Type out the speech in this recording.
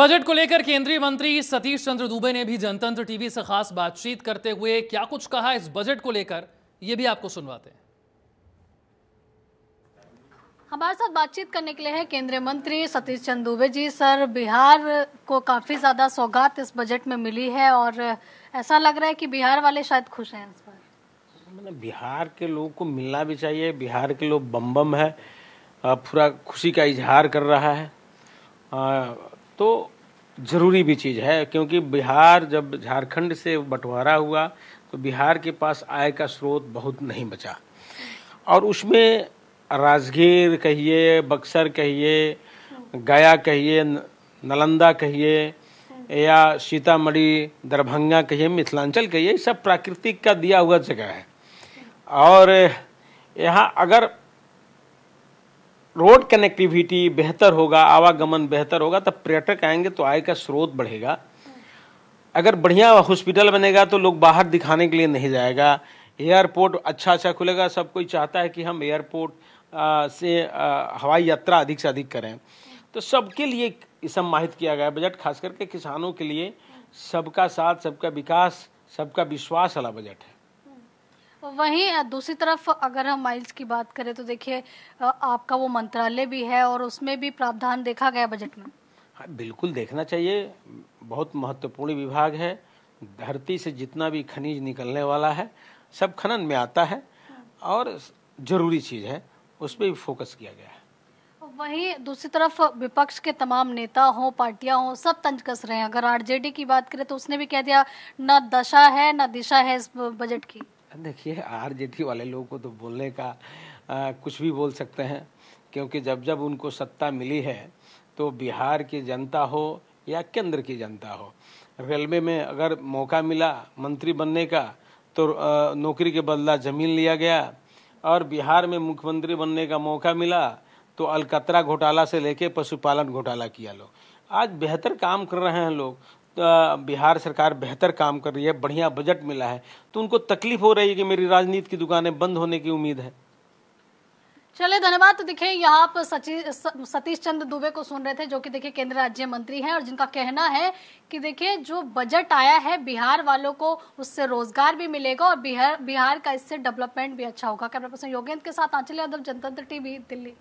budget को लेकर केंद्रीय मंत्री सतीश चंद्र दुबे ने भी जनतंत्र टीवी से खास बातचीत करते हुए क्या कुछ कहा इस बजट को लेकर यह भी आपको सुनवाते हैं हमारे साथ बातचीत करने के लिए है केंद्रीय मंत्री सतीश चंद दुबे जी सर बिहार को काफ़ी ज़्यादा सौगात इस बजट में मिली है और ऐसा लग रहा है कि बिहार वाले शायद खुश हैं इस पर मैंने मतलब बिहार के लोगों को मिलना भी चाहिए बिहार के लोग बम बम है पूरा खुशी का इजहार कर रहा है तो ज़रूरी भी चीज़ है क्योंकि बिहार जब झारखंड से बंटवारा हुआ तो बिहार के पास आय का स्रोत बहुत नहीं बचा और उसमें राजगीर कहिए बक्सर कहिए गया कहिए नालंदा कहिए या सीतामढ़ी दरभंगा कहिए मिथिलांचल कहिए सब प्राकृतिक का दिया हुआ जगह है और यहाँ अगर रोड कनेक्टिविटी बेहतर होगा आवागमन बेहतर होगा तब पर्यटक आएंगे तो आय का स्रोत बढ़ेगा अगर बढ़िया हॉस्पिटल बनेगा तो लोग बाहर दिखाने के लिए नहीं जाएगा एयरपोर्ट अच्छा अच्छा खुलेगा सब कोई चाहता है कि हम एयरपोर्ट से आ, हवाई यात्रा अधिक से अधिक करें तो सबके लिए सम्माहित किया गया बजट खास करके किसानों के लिए सबका साथ सबका विकास सबका विश्वास वाला बजट है तो वहीं दूसरी तरफ अगर हम माइल्स की बात करें तो देखिए आपका वो मंत्रालय भी है और उसमें भी प्रावधान देखा गया बजट में हाँ बिल्कुल देखना चाहिए बहुत महत्वपूर्ण विभाग है धरती से जितना भी खनिज निकलने वाला है सब खनन में आता है और जरूरी चीज़ है उस पर भी फोकस किया गया है तो वहीं दूसरी तरफ विपक्ष के तमाम नेता हो पार्टियां हों सब तंज कस रहे हैं अगर आरजेडी की बात करें तो उसने भी कह दिया न दशा है न दिशा है इस बजट की देखिए आरजेडी वाले लोगों को तो बोलने का आ, कुछ भी बोल सकते हैं क्योंकि जब जब उनको सत्ता मिली है तो बिहार की जनता हो या केंद्र की जनता हो रेलवे में अगर मौका मिला मंत्री बनने का तो नौकरी के बदला जमीन लिया गया और बिहार में मुख्यमंत्री बनने का मौका मिला तो अलकतरा घोटाला से लेके पशुपालन घोटाला किया लोग आज बेहतर काम कर रहे हैं लोग बिहार सरकार बेहतर काम कर रही है बढ़िया बजट मिला है तो उनको तकलीफ हो रही है कि मेरी राजनीति की दुकानें बंद होने की उम्मीद है चलिए धन्यवाद तो देखिए यहाँ आप सतीश चंद्र दुबे को सुन रहे थे जो कि देखिए केंद्र राज्य मंत्री हैं और जिनका कहना है कि देखिए जो बजट आया है बिहार वालों को उससे रोजगार भी मिलेगा और बिहार बिहार का इससे डेवलपमेंट भी अच्छा होगा कैमरा पर्सन योगेंद्र के साथ आंचल यादव जनतंत्र टीवी दिल्ली